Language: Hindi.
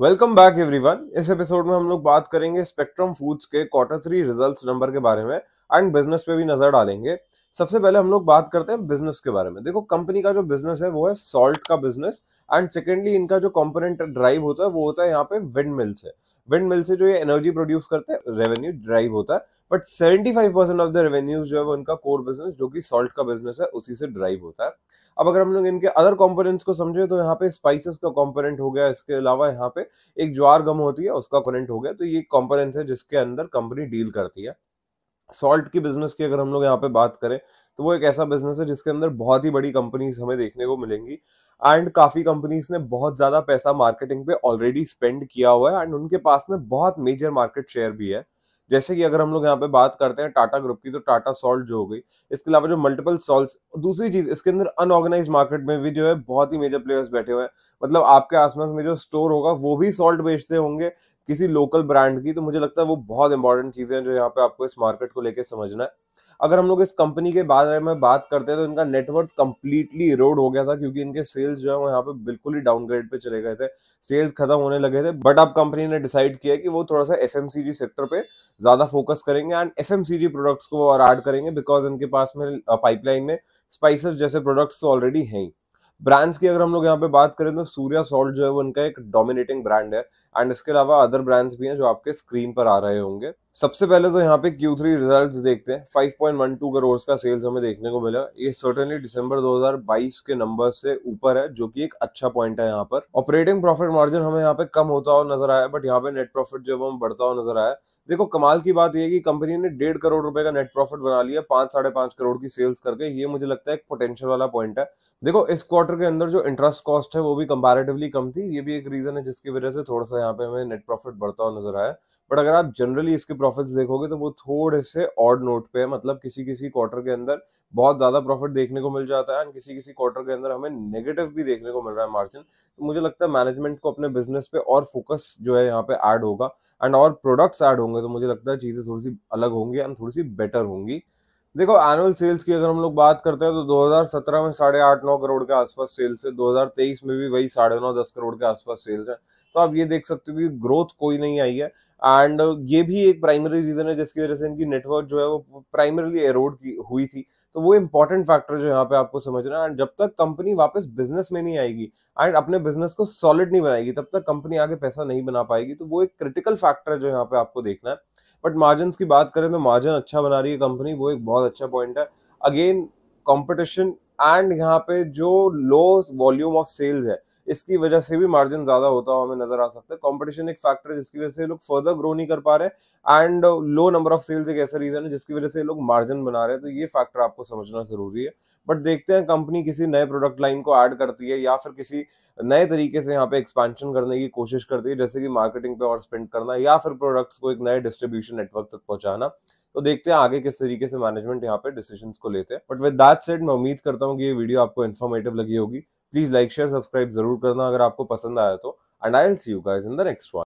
वेलकम बैक एवरीवन इस एपिसोड में हम लोग बात करेंगे स्पेक्ट्रम फूड्स के क्वार्टर थ्री रिजल्ट्स नंबर के बारे में एंड बिजनेस पे भी नजर डालेंगे सबसे पहले हम लोग बात करते हैं बिजनेस के बारे में देखो कंपनी का जो बिजनेस है वो है सॉल्ट का बिजनेस एंड सेकेंडली इनका जो कॉम्पोनेंट ड्राइव होता है वो होता है यहाँ पे विंड मिल्स है विंड मिल से जो ये एनर्जी प्रोड्यूस करते हैं रेवेन्यू ड्राइव होता है but seventy five percent of the revenues जो है वो उनका कोर बिजनेस जो कि सॉल्ट का बिजनेस है उसी से ड्राइव होता है अब अगर हम लोग इनके अदर कॉम्पोनेंट्स को समझे तो यहाँ पे स्पाइसेस का कॉम्पोनेंट हो गया इसके अलावा यहाँ पे एक ज्वार गम होती है उसका कॉम्पोनेंट हो गया तो ये कॉम्पोनेंट है जिसके अंदर कंपनी डील करती है सॉल्ट की बिजनेस की अगर हम लोग यहाँ पे बात करें तो वो एक ऐसा बिजनेस है जिसके अंदर बहुत ही बड़ी कंपनीज हमें देखने को मिलेंगी एंड काफी कंपनीज ने बहुत ज्यादा पैसा मार्केटिंग पे ऑलरेडी स्पेंड किया हुआ है एंड उनके पास में बहुत मेजर मार्केट शेयर भी है जैसे कि अगर हम लोग यहाँ पे बात करते हैं टाटा ग्रुप की तो टाटा सॉल्ट जो हो गई इसके अलावा जो मल्टीपल सॉल्ट दूसरी चीज इसके अंदर अनऑर्गेनाइज मार्केट में भी जो है बहुत ही मेजर प्लेयर्स बैठे हुए हैं मतलब आपके आसपास में जो स्टोर होगा वो भी सॉल्ट बेचते होंगे किसी लोकल ब्रांड की तो मुझे लगता है वो बहुत इंपॉर्टेंट चीज़ें हैं जो यहाँ पे आपको इस मार्केट को लेके समझना है अगर हम लोग इस कंपनी के बारे में बात करते हैं तो इनका नेटवर्क कम्प्लीटली इरोड हो गया था क्योंकि इनके सेल्स जो है वो यहाँ पे बिल्कुल ही डाउनग्रेड पे चले गए थे सेल्स खत्म होने लगे थे बट अब कंपनी ने डिसाइड किया कि वो थोड़ा सा एफ सेक्टर पे ज़्यादा फोकस करेंगे एंड एफ प्रोडक्ट्स को और ऐड करेंगे बिकॉज इनके पास में पाइपलाइन में स्पाइसेस जैसे प्रोडक्ट्स तो ऑलरेडी हैं ही ब्रांड्स की अगर हम लोग यहाँ पे बात करें तो सूर्या सॉल्ट जो है वो उनका एक डोमिनेटिंग ब्रांड है एंड इसके अलावा अदर ब्रांड्स भी हैं जो आपके स्क्रीन पर आ रहे होंगे सबसे पहले तो यहाँ पे Q3 रिजल्ट्स देखते हैं 5.12 करोड़ का सेल्स हमें देखने को मिला ये सर्टेनली दिसंबर 2022 के नंबर से ऊपर है जो कि एक अच्छा पॉइंट है यहाँ पर ऑपरेटिंग प्रॉफिट मार्जिन हमें यहाँ पे कम होता हुआ नजर आया बट यहाँ पे नेट प्रॉफिट जो है बढ़ता हुआ नजर आया देखो कमाल की बात यह कि कंपनी ने डेढ़ करोड़ रुपए का नेट प्रॉफिट बना लिया पांच साढ़े पांच करोड़ की सेल्स करके ये मुझे लगता है एक पोटेंशियल वाला पॉइंट है देखो इस क्वार्टर के अंदर जो इंटरेस्ट कॉस्ट है वो भी कंपैरेटिवली कम थी ये भी एक रीजन है जिसकी वजह से थोड़ा सा यहाँ पे हमें नेट प्रॉफिट बढ़ता हुआ नजर आया बट अगर आप जनरली इसके प्रॉफिट्स देखोगे तो वो थोड़े से ऑड नोट पे है मतलब किसी किसी क्वार्टर के अंदर बहुत ज्यादा प्रॉफिट देखने को मिल जाता है एंड किसी किसी क्वार्टर के अंदर हमें नेगेटिव भी देखने को मिल रहा है मार्जिन तो मुझे लगता है मैनेजमेंट को अपने बिजनेस पे और फोकस जो है यहाँ पे ऐड होगा एंड और प्रोडक्ट्स ऐड होंगे तो मुझे लगता है चीज़ें थोड़ी सी अलग होंगी एंड थोड़ी सी बेटर होंगी देखो एनुअल सेल्स की अगर हम लोग बात करते हैं तो 2017 में साढ़े आठ नौ करोड़ के आसपास सेल्स है 2023 में भी वही साढ़े नौ दस करोड़ के आसपास सेल्स है तो आप ये देख सकते हो कि ग्रोथ कोई नहीं आई है एंड ये भी एक प्राइमरी रीजन है जिसकी वजह से इनकी नेटवर्क जो है वो प्राइमरली एरोड की हुई थी तो वो इंपॉर्टेंट फैक्टर जो यहाँ पे आपको समझना है एंड जब तक कंपनी वापस बिजनेस में नहीं आएगी एंड अपने बिजनेस को सॉलिड नहीं बनाएगी तब तक कंपनी आगे पैसा नहीं बना पाएगी तो वो एक क्रिटिकल फैक्टर जो यहाँ पे आपको देखना है बट मार्जिन की बात करें तो मार्जिन अच्छा बना रही है कंपनी वो एक बहुत अच्छा पॉइंट है अगेन कॉम्पिटिशन एंड यहाँ पे जो लो वॉल्यूम ऑफ सेल्स है इसकी वजह से भी मार्जिन ज्यादा होता हुआ हमें नजर आ सकता है कंपटीशन एक फैक्टर है जिसकी वजह से लोग फर्दर ग्रो नहीं कर पा रहे and low number of sales एक ऐसा रीजन है जिसकी वजह से लोग मार्जिन बना रहे हैं तो ये फैक्टर आपको समझना जरूरी है बट देखते हैं कंपनी किसी नए प्रोडक्ट लाइन को ऐड करती है या फिर किसी नए तरीके से यहाँ पे एक्सपेंशन करने की कोशिश करती है जैसे कि मार्केटिंग पे और स्पेंड करना या फिर प्रोडक्ट्स को एक नए डिस्ट्रीब्यूशन नेटवर्क तक पहुंचाना तो देखते हैं आगे किस तरीके से मैनेजमेंट यहाँ पे डिसीजन को लेते हैं बट विद दैट सेट मैं उम्मीद करता हूँ कि ये वीडियो आपको इन्फॉर्मेटिव लगी होगी प्लीज लाइक शेयर सब्सक्राइब जरूर करना अगर आपको पसंद आया तो and I'll see you guys in the next one